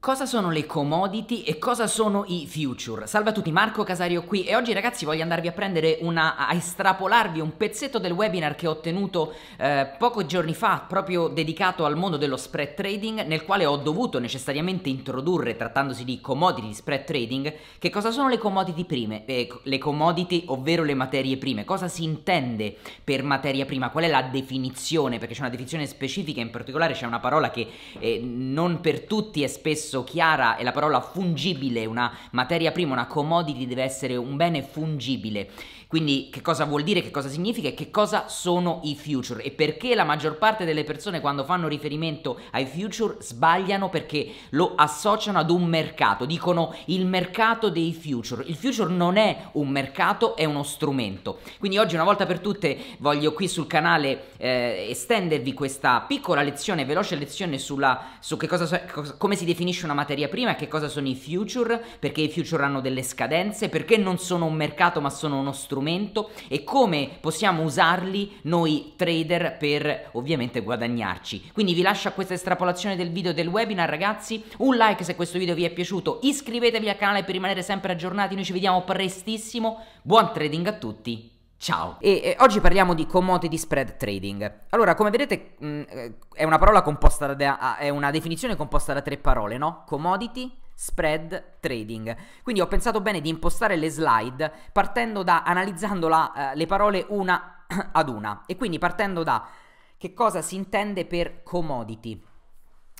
Cosa sono le commodity e cosa sono i future? Salve a tutti, Marco Casario qui e oggi ragazzi voglio andarvi a prendere una a estrapolarvi un pezzetto del webinar che ho tenuto eh, pochi giorni fa, proprio dedicato al mondo dello spread trading, nel quale ho dovuto necessariamente introdurre, trattandosi di commodity di spread trading, che cosa sono le commodity prime, eh, le commodity, ovvero le materie prime, cosa si intende per materia prima, qual è la definizione, perché c'è una definizione specifica, in particolare c'è una parola che eh, non per tutti è spesso spesso chiara è la parola fungibile, una materia prima, una commodity deve essere un bene fungibile. Quindi che cosa vuol dire, che cosa significa e che cosa sono i future e perché la maggior parte delle persone quando fanno riferimento ai future sbagliano perché lo associano ad un mercato, dicono il mercato dei future. Il future non è un mercato, è uno strumento. Quindi oggi una volta per tutte voglio qui sul canale eh, estendervi questa piccola lezione, veloce lezione sulla, su che cosa, come si definisce definisce una materia prima e che cosa sono i future, perché i future hanno delle scadenze, perché non sono un mercato ma sono uno strumento e come possiamo usarli noi trader per ovviamente guadagnarci. Quindi vi lascio a questa estrapolazione del video del webinar ragazzi, un like se questo video vi è piaciuto, iscrivetevi al canale per rimanere sempre aggiornati, noi ci vediamo prestissimo, buon trading a tutti! Ciao! E, e oggi parliamo di commodity spread trading. Allora, come vedete, mh, mm, eh, è una parola composta da, è una definizione composta da tre parole, no? Commodity, spread trading. Quindi ho pensato bene di impostare le slide partendo da analizzando la, eh, le parole una ad una e quindi partendo da che cosa si intende per commodity.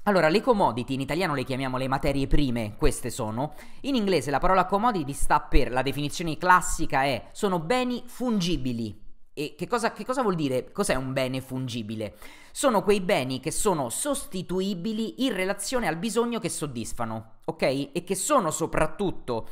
Allora, le commodity, in italiano le chiamiamo le materie prime, queste sono. In inglese la parola commodity sta per, la definizione classica è, sono beni fungibili. E che cosa, che cosa vuol dire? Cos'è un bene fungibile? Sono quei beni che sono sostituibili in relazione al bisogno che soddisfano, ok? E che sono soprattutto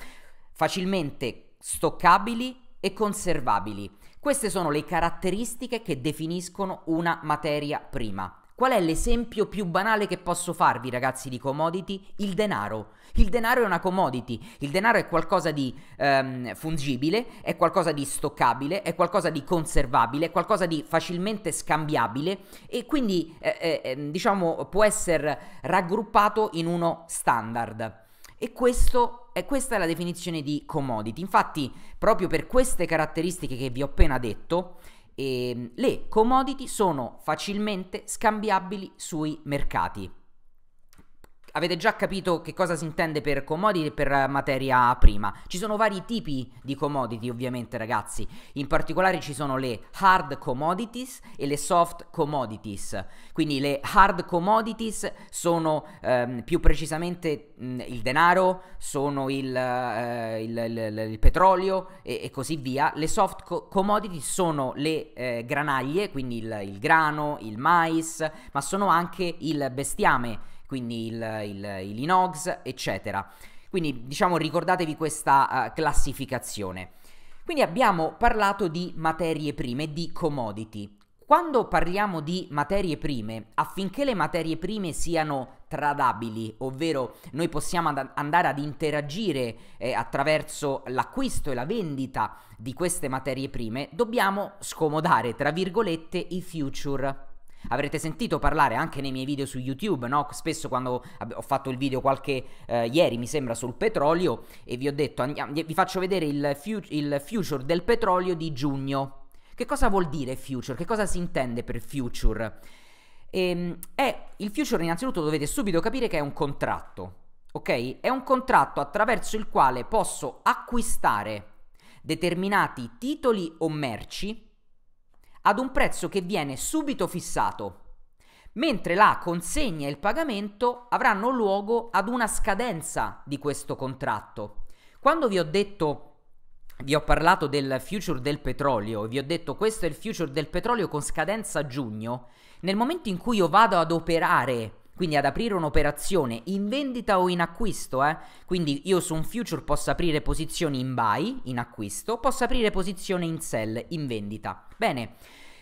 facilmente stoccabili e conservabili. Queste sono le caratteristiche che definiscono una materia prima. Qual è l'esempio più banale che posso farvi, ragazzi, di commodity? Il denaro. Il denaro è una commodity. Il denaro è qualcosa di ehm, fungibile, è qualcosa di stoccabile, è qualcosa di conservabile, è qualcosa di facilmente scambiabile e quindi, eh, eh, ehm, diciamo, può essere raggruppato in uno standard. E questo, eh, questa è la definizione di commodity. Infatti, proprio per queste caratteristiche che vi ho appena detto, Ehm, le commodity sono facilmente scambiabili sui mercati avete già capito che cosa si intende per commodity e per materia prima. Ci sono vari tipi di commodity, ovviamente, ragazzi. In particolare ci sono le hard commodities e le soft commodities. Quindi le hard commodities sono ehm, più precisamente mh, mm, il denaro, sono il, eh, il, il, il petrolio e, e, così via. Le soft co- commodities sono le eh, granaglie, quindi il grano, il mais, ma sono anche il bestiame quindi il, il, il Linux, eccetera. Quindi diciamo ricordatevi questa uh, classificazione. Quindi abbiamo parlato di materie prime, di commodity. Quando parliamo di materie prime, affinché le materie prime siano tradabili, ovvero noi possiamo ad andare ad interagire eh, attraverso l'acquisto e la vendita di queste materie prime, dobbiamo scomodare, tra virgolette, i future. Avrete sentito parlare anche nei miei video su YouTube, no? Spesso quando ho fatto il video qualche eh, ieri, mi sembra, sul petrolio e vi ho detto, andiamo, vi faccio vedere il, fu- il future del petrolio di giugno. Che cosa vuol dire future? Che cosa si intende per future? E, ehm, è, il future innanzitutto dovete subito capire che è un contratto, ok? È un contratto attraverso il quale posso acquistare determinati titoli o merci ad un prezzo che viene subito fissato, mentre la consegna e il pagamento avranno luogo ad una scadenza di questo contratto. Quando vi ho detto vi ho parlato del future del petrolio e vi ho detto questo è il future del petrolio con scadenza a giugno, nel momento in cui io vado ad operare quindi ad aprire un'operazione in vendita o in acquisto, eh? quindi io su un future posso aprire posizioni in buy, in acquisto, posso aprire posizioni in sell, in vendita. Bene,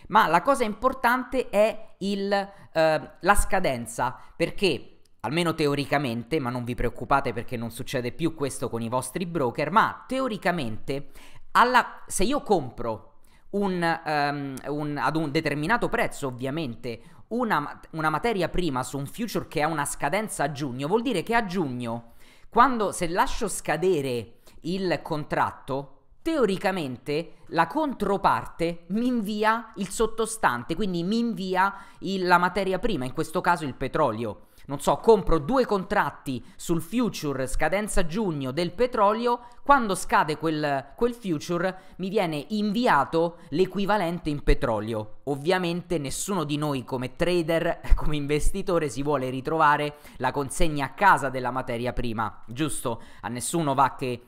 ma la cosa importante è il, eh, la scadenza, perché almeno teoricamente, ma non vi preoccupate perché non succede più questo con i vostri broker, ma teoricamente alla, se io compro un, um, un, ad un determinato prezzo ovviamente una, una materia prima su un future che ha una scadenza a giugno, vuol dire che a giugno, quando se lascio scadere il contratto, teoricamente la controparte mi invia il sottostante, quindi mi invia il, la materia prima, in questo caso il petrolio non so, compro due contratti sul future scadenza giugno del petrolio, quando scade quel, quel future mi viene inviato l'equivalente in petrolio. Ovviamente nessuno di noi come trader, come investitore si vuole ritrovare la consegna a casa della materia prima, giusto? A nessuno va che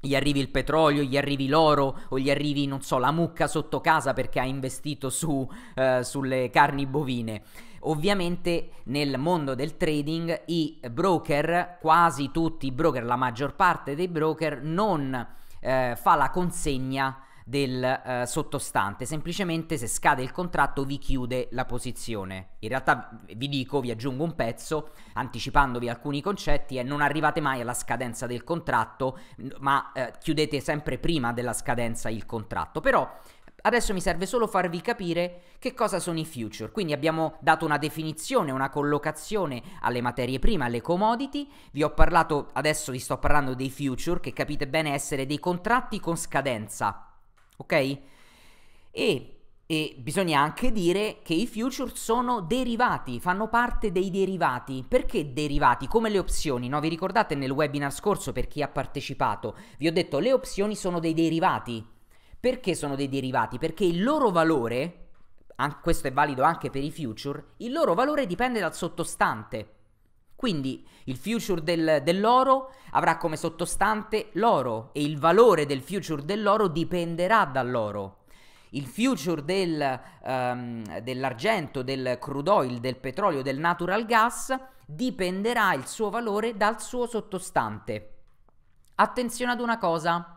gli arrivi il petrolio, gli arrivi l'oro o gli arrivi, non so, la mucca sotto casa perché ha investito su, eh, sulle carni bovine. Ovviamente nel mondo del trading i broker, quasi tutti i broker, la maggior parte dei broker non eh, fa la consegna del eh, sottostante, semplicemente se scade il contratto vi chiude la posizione. In realtà vi dico, vi aggiungo un pezzo, anticipandovi alcuni concetti, e non arrivate mai alla scadenza del contratto, ma eh, chiudete sempre prima della scadenza il contratto. Però Adesso mi serve solo farvi capire che cosa sono i future. Quindi abbiamo dato una definizione, una collocazione alle materie prime, alle commodity. Vi ho parlato, adesso vi sto parlando dei future, che capite bene essere dei contratti con scadenza. Ok? E, e bisogna anche dire che i future sono derivati, fanno parte dei derivati. Perché derivati? Come le opzioni, no? Vi ricordate nel webinar scorso per chi ha partecipato? Vi ho detto le opzioni sono dei derivati perché sono dei derivati? Perché il loro valore, questo è valido anche per i future, il loro valore dipende dal sottostante. Quindi il future del, dell'oro avrà come sottostante l'oro e il valore del future dell'oro dipenderà dall'oro. Il future del, um, dell'argento, del crude oil, del petrolio, del natural gas dipenderà il suo valore dal suo sottostante. Attenzione ad una cosa.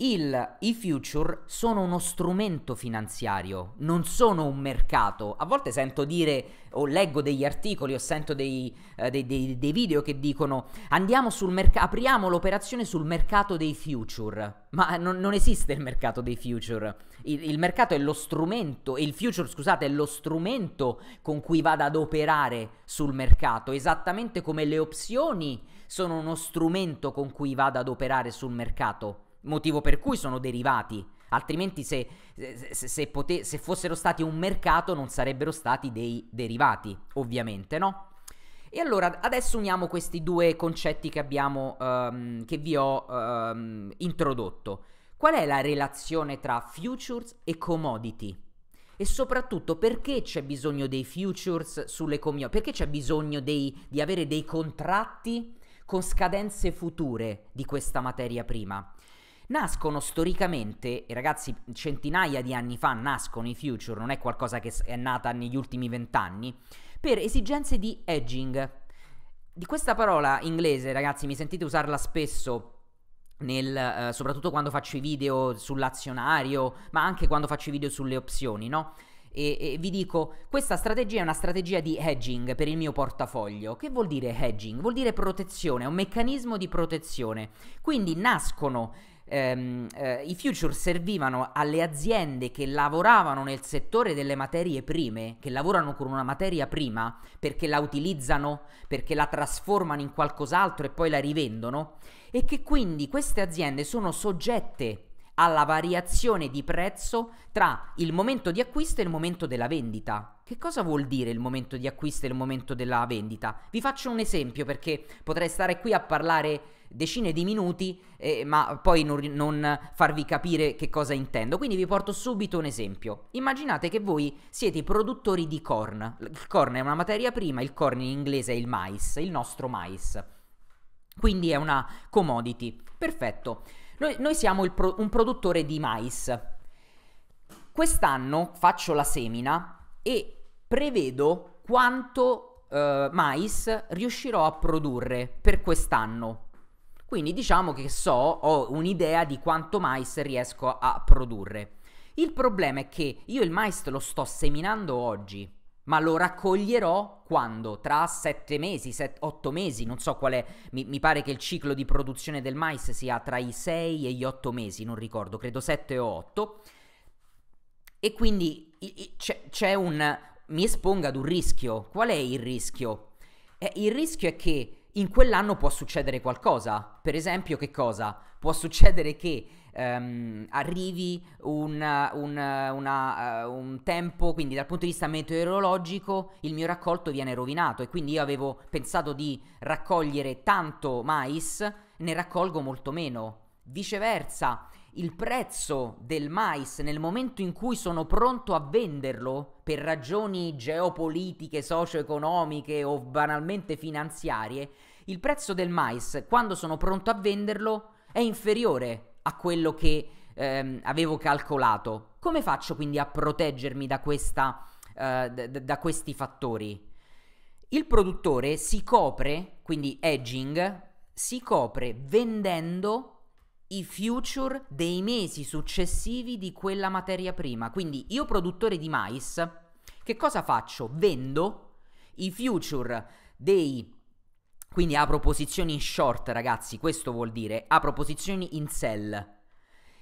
Il, I future sono uno strumento finanziario, non sono un mercato. A volte sento dire o leggo degli articoli o sento dei, eh, dei, dei, dei video che dicono andiamo sul mercato, apriamo l'operazione sul mercato dei future. Ma non, non esiste il mercato dei future. Il, il, mercato è lo strumento, il future scusate è lo strumento con cui vado ad operare sul mercato, esattamente come le opzioni sono uno strumento con cui vado ad operare sul mercato motivo per cui sono derivati. Altrimenti se, se, se, pote- se fossero stati un mercato non sarebbero stati dei derivati, ovviamente, no? E allora adesso uniamo questi due concetti che abbiamo, um, che vi ho um, introdotto. Qual è la relazione tra futures e commodity? E soprattutto perché c'è bisogno dei futures sulle commodity? Perché c'è bisogno dei, di avere dei contratti con scadenze future di questa materia prima? nascono storicamente, e ragazzi centinaia di anni fa nascono i future, non è qualcosa che è nata negli ultimi vent'anni, per esigenze di edging. Di questa parola inglese, ragazzi, mi sentite usarla spesso nel, eh, soprattutto quando faccio i video sull'azionario, ma anche quando faccio i video sulle opzioni, no? E, e, vi dico, questa strategia è una strategia di hedging per il mio portafoglio. Che vuol dire hedging? Vuol dire protezione, è un meccanismo di protezione. Quindi nascono ehm, eh, i future servivano alle aziende che lavoravano nel settore delle materie prime, che lavorano con una materia prima perché la utilizzano, perché la trasformano in qualcos'altro e poi la rivendono e che quindi queste aziende sono soggette alla variazione di prezzo tra il momento di acquisto e il momento della vendita. Che cosa vuol dire il momento di acquisto e il momento della vendita? Vi faccio un esempio perché potrei stare qui a parlare decine di minuti eh, ma poi non, non farvi capire che cosa intendo. Quindi vi porto subito un esempio. Immaginate che voi siete i produttori di corn. Il corn è una materia prima, il corn in inglese è il mais, il nostro mais. Quindi è una commodity. Perfetto. Noi, noi siamo pro, un produttore di mais. Quest'anno faccio la semina e prevedo quanto eh, mais riuscirò a produrre per quest'anno. Quindi diciamo che so, ho un'idea di quanto mais riesco a produrre. Il problema è che io il mais lo sto seminando oggi, ma lo raccoglierò quando? Tra sette mesi, otto mesi, non so qual è, mi, mi, pare che il ciclo di produzione del mais sia tra i sei e gli otto mesi, non ricordo, credo sette o otto. E quindi c'è, c'è un... mi espongo ad un rischio. Qual è il rischio? Eh, il rischio è che in quell'anno può succedere qualcosa. Per esempio, che cosa? Può succedere che ehm, arrivi un, un, una, uh, un tempo, quindi dal punto di vista meteorologico il mio raccolto viene rovinato e quindi io avevo pensato di raccogliere tanto mais, ne raccolgo molto meno. Viceversa, il prezzo del mais nel momento in cui sono pronto a venderlo per ragioni geopolitiche, socio-economiche o banalmente finanziarie, il prezzo del mais quando sono pronto a venderlo è inferiore a quello che ehm, avevo calcolato. Come faccio quindi a proteggermi da, questa, eh, da, da questi fattori? Il produttore si copre, quindi edging, si copre vendendo i future dei mesi successivi di quella materia prima. Quindi io produttore di mais, che cosa faccio? Vendo i future dei quindi apro posizioni in short, ragazzi, questo vuol dire apro posizioni in sell.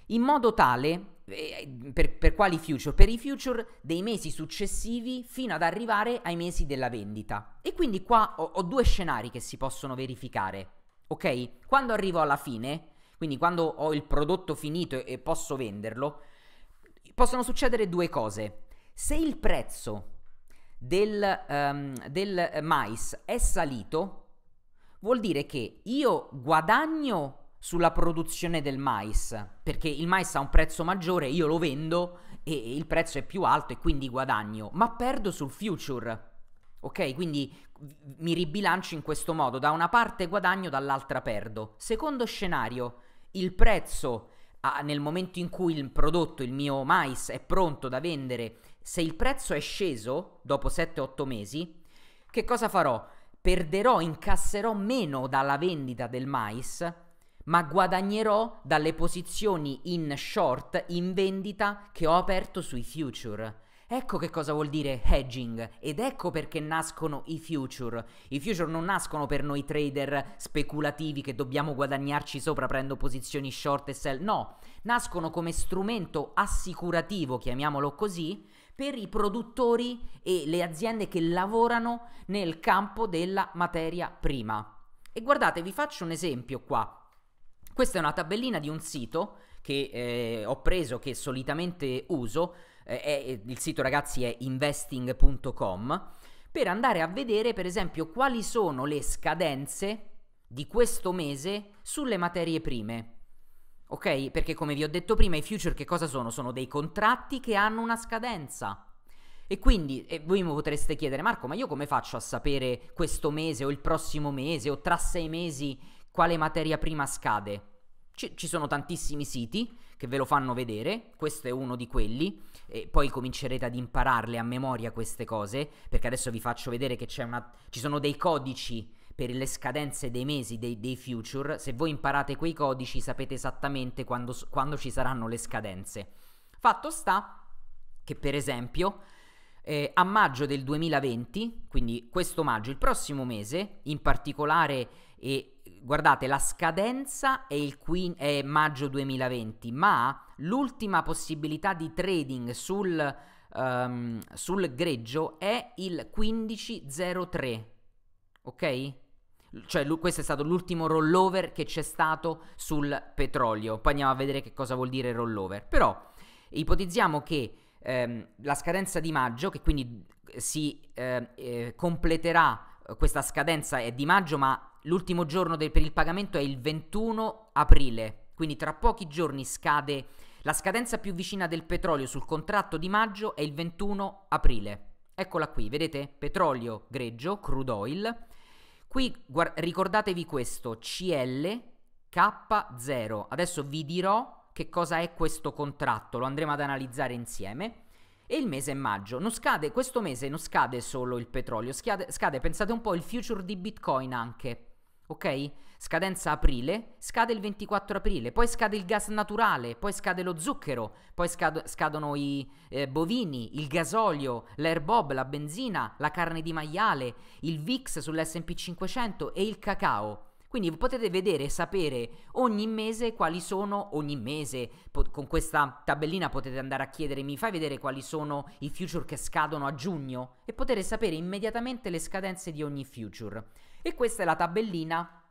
In modo tale eh, per, per, quali future? Per i future dei mesi successivi fino ad arrivare ai mesi della vendita. E quindi qua ho, ho, due scenari che si possono verificare. Ok? Quando arrivo alla fine, quindi quando ho il prodotto finito e posso venderlo, possono succedere due cose. Se il prezzo del, um, del mais è salito, Vuol dire che io guadagno sulla produzione del mais, perché il mais ha un prezzo maggiore, io lo vendo e il prezzo è più alto e quindi guadagno, ma perdo sul future. Ok, quindi mi ribilancio in questo modo, da una parte guadagno, dall'altra perdo. Secondo scenario, il prezzo nel momento in cui il prodotto, il mio mais è pronto da vendere, se il prezzo è sceso dopo 7-8 mesi, che cosa farò? perderò, incasserò meno dalla vendita del mais, ma guadagnerò dalle posizioni in short in vendita che ho aperto sui future. Ecco che cosa vuol dire hedging ed ecco perché nascono i future. I future non nascono per noi trader speculativi che dobbiamo guadagnarci sopra prendo posizioni short e sell, no, nascono come strumento assicurativo, chiamiamolo così, per i produttori e le aziende che lavorano nel campo della materia prima. E guardate, vi faccio un esempio qua. Questa è una tabellina di un sito che eh, ho preso, che solitamente uso, eh, è, eh, il sito ragazzi è investing.com, per andare a vedere per esempio quali sono le scadenze di questo mese sulle materie prime. Ok? Perché come vi ho detto prima, i future che cosa sono? Sono dei contratti che hanno una scadenza. E quindi e voi mi potreste chiedere, Marco, ma io come faccio a sapere questo mese o il prossimo mese o tra sei mesi quale materia prima scade? Ci, ci sono tantissimi siti che ve lo fanno vedere, questo è uno di quelli, e poi comincerete ad impararle a memoria queste cose, perché adesso vi faccio vedere che una, ci sono dei codici per le scadenze dei mesi dei, dei future, se voi imparate quei codici sapete esattamente quando, quando ci saranno le scadenze. Fatto sta che per esempio eh, a maggio del 2020, quindi questo maggio, il prossimo mese, in particolare, e guardate, la scadenza è, il queen, è maggio 2020, ma l'ultima possibilità di trading sul, um, sul greggio è il 1503, ok? cioè l- questo è stato l'ultimo rollover che c'è stato sul petrolio. Poi andiamo a vedere che cosa vuol dire rollover. Però ipotizziamo che ehm, la scadenza di maggio, che quindi eh, si eh, eh, completerà eh, questa scadenza è di maggio, ma l'ultimo giorno del, per il pagamento è il 21 aprile. Quindi tra pochi giorni scade la scadenza più vicina del petrolio sul contratto di maggio è il 21 aprile. Eccola qui, vedete? Petrolio greggio, crude oil, Qui guard- ricordatevi questo, CLK0. Adesso vi dirò che cosa è questo contratto, lo andremo ad analizzare insieme. E il mese è maggio. Non scade, questo mese non scade solo il petrolio, scade, scade pensate un po', il future di Bitcoin anche ok? Scadenza aprile, scade il 24 aprile, poi scade il gas naturale, poi scade lo zucchero, poi scad- scadono i eh, bovini, il gasolio, l'airbob, la benzina, la carne di maiale, il VIX sull'SP 500 e il cacao. Quindi potete vedere e sapere ogni mese quali sono, ogni mese, po- con questa tabellina potete andare a chiedere mi fai vedere quali sono i future che scadono a giugno e poter sapere immediatamente le scadenze di ogni future. E questa è la tabellina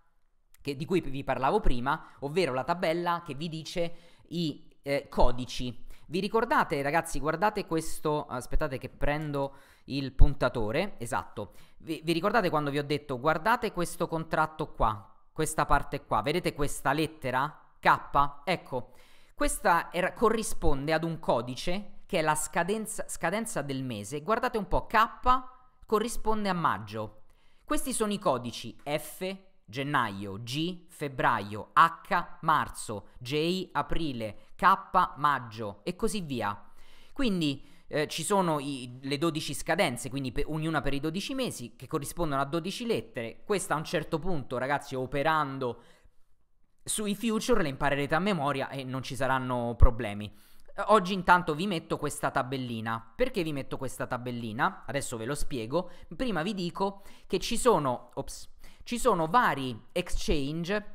che, di cui vi parlavo prima, ovvero la tabella che vi dice i eh, codici. Vi ricordate ragazzi, guardate questo, aspettate che prendo il puntatore, esatto, vi, vi ricordate quando vi ho detto guardate questo contratto qua, questa parte qua, vedete questa lettera K? Ecco, questa era, corrisponde ad un codice che è la scadenza, scadenza del mese, guardate un po', K corrisponde a maggio, questi sono i codici F, gennaio, G, febbraio, H, marzo, J, aprile, K, maggio e così via. Quindi eh, ci sono i, le 12 scadenze, quindi pe, ognuna per i 12 mesi, che corrispondono a 12 lettere. Questa a un certo punto, ragazzi, operando sui future le imparerete a memoria e non ci saranno problemi. Oggi intanto vi metto questa tabellina. Perché vi metto questa tabellina? Adesso ve lo spiego. Prima vi dico che ci sono, ops, ci sono vari exchange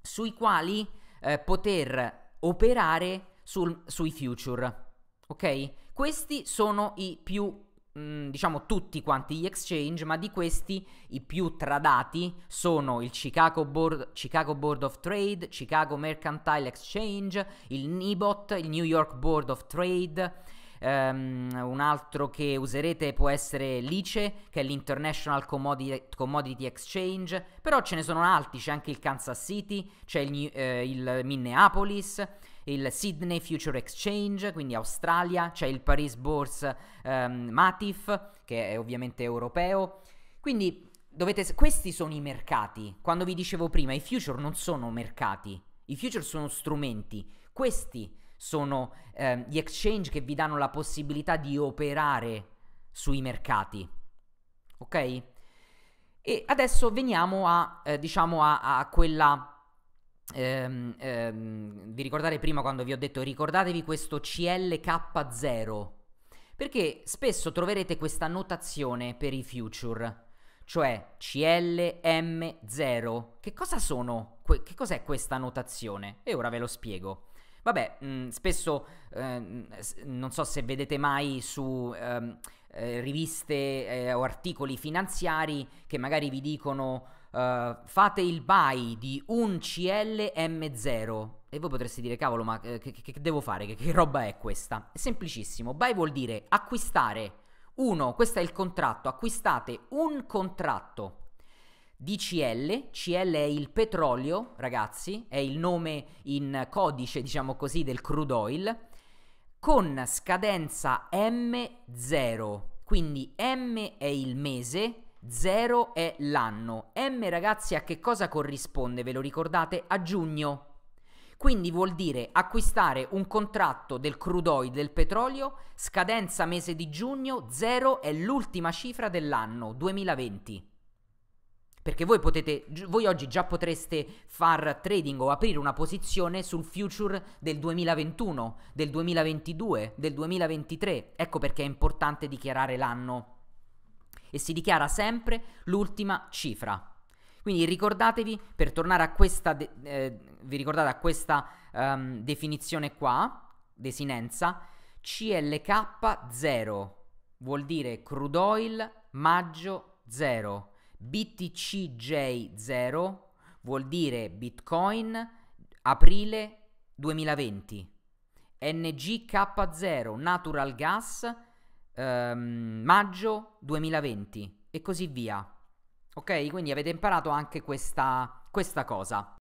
sui quali eh, poter operare sul, sui future. Ok? Questi sono i più Mm, diciamo tutti quanti gli exchange, ma di questi i più tradati sono il Chicago Board, Chicago Board of Trade, Chicago Mercantile Exchange, il NIBOT, il New York Board of Trade. Um, un altro che userete può essere l'ICE, che è l'International Commodity, Commodity, Exchange, però ce ne sono altri, c'è anche il Kansas City, c'è il, eh, il Minneapolis, il Sydney Future Exchange, quindi Australia, c'è il Paris Bourse um, Matif, che è ovviamente europeo. Quindi dovete, questi sono i mercati. Quando vi dicevo prima, i future non sono mercati, i future sono strumenti. Questi sono eh, gli exchange che vi danno la possibilità di operare sui mercati. Ok? E adesso veniamo a, eh, diciamo a, a quella ehm, ehm, vi ricordate prima quando vi ho detto ricordatevi questo CLK0 perché spesso troverete questa notazione per i future cioè CLM0 che cosa sono? Que- che cos'è questa notazione? E ora ve lo spiego Vabbè, mh, mm, spesso eh, non so se vedete mai su ehm, eh, riviste eh, o articoli finanziari che magari vi dicono Uh, fate il buy di un CLM0 e voi potreste dire cavolo ma eh, che, che, devo fare che, che, roba è questa è semplicissimo buy vuol dire acquistare uno questo è il contratto acquistate un contratto di CL CL è il petrolio ragazzi è il nome in codice diciamo così del crude oil con scadenza M0 quindi M è il mese Zero è l'anno. M ragazzi a che cosa corrisponde? Ve lo ricordate? A giugno. Quindi vuol dire acquistare un contratto del crudoil del petrolio, scadenza mese di giugno, zero è l'ultima cifra dell'anno 2020. Perché voi potete, voi oggi già potreste far trading o aprire una posizione sul future del 2021, del 2022, del 2023. Ecco perché è importante dichiarare l'anno e si dichiara sempre l'ultima cifra. Quindi ricordatevi, per tornare a questa, de- eh, vi ricordate a questa um, definizione qua, desinenza, CLK0 vuol dire crude oil maggio 0, BTCJ0 vuol dire Bitcoin aprile 2020, NGK0 natural gas 0, ehm, maggio 2020 e così via. Ok? Quindi avete imparato anche questa, questa cosa.